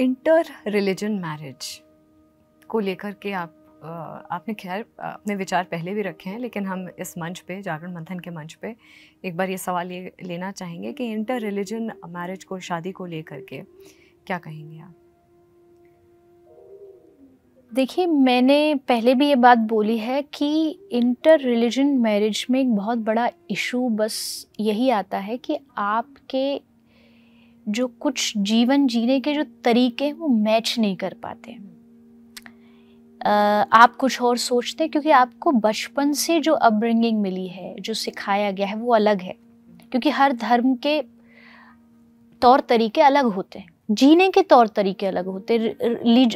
inter religion marriage को लेकर के आप आपने खैर अपने विचार पहले भी रखे हैं लेकिन हम इस मंच पे जागरण मंथन के मंच पे एक बार ये सवाल ये लेना चाहेंगे कि इंटर रिलीजन मैरिज को शादी को लेकर के क्या कहेंगे आप देखिए मैंने पहले भी ये बात बोली है कि इंटर रिलीजन मैरिज में एक बहुत बड़ा इशू बस यही आता है कि आपके जो कुछ जीवन जीने के जो तरीके हैं वो मैच नहीं कर पाते आप कुछ और सोचते हैं क्योंकि आपको बचपन से जो अपब्रिंगिंग मिली है जो सिखाया गया है वो अलग है क्योंकि हर धर्म के तौर तरीके अलग होते हैं जीने के तौर तरीके अलग होते हैं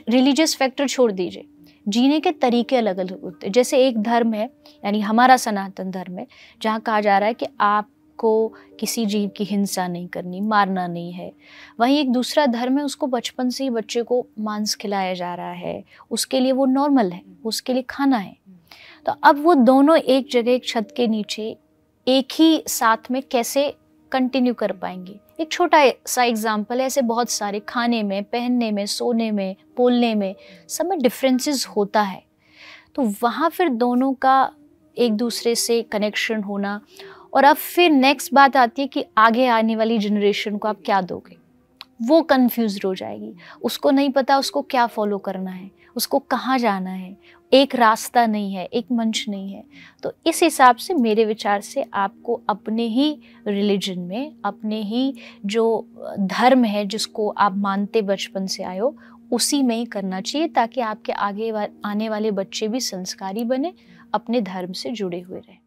रिलीजियस फैक्टर छोड़ दीजिए जीने के तरीके अलग अलग होते जैसे एक धर्म है यानी हमारा सनातन धर्म है जहाँ कहा जा रहा है कि आप को किसी जीव की हिंसा नहीं करनी मारना नहीं है वहीं एक दूसरा धर्म है उसको बचपन से ही बच्चे को मांस खिलाया जा रहा है उसके लिए वो नॉर्मल है उसके लिए खाना है तो अब वो दोनों एक जगह एक छत के नीचे एक ही साथ में कैसे कंटिन्यू कर पाएंगे एक छोटा सा एग्जाम्पल है ऐसे बहुत सारे खाने में पहनने में सोने में बोलने में सब में डिफरेंसेस होता है तो वहाँ फिर दोनों का एक दूसरे से कनेक्शन होना और अब फिर नेक्स्ट बात आती है कि आगे आने वाली जनरेशन को आप क्या दोगे वो कन्फ्यूज हो जाएगी उसको नहीं पता उसको क्या फॉलो करना है उसको कहाँ जाना है एक रास्ता नहीं है एक मंच नहीं है तो इस हिसाब से मेरे विचार से आपको अपने ही रिलीजन में अपने ही जो धर्म है जिसको आप मानते बचपन से आए हो उसी में ही करना चाहिए ताकि आपके आगे आने वाले बच्चे भी संस्कारी बने अपने धर्म से जुड़े हुए रहें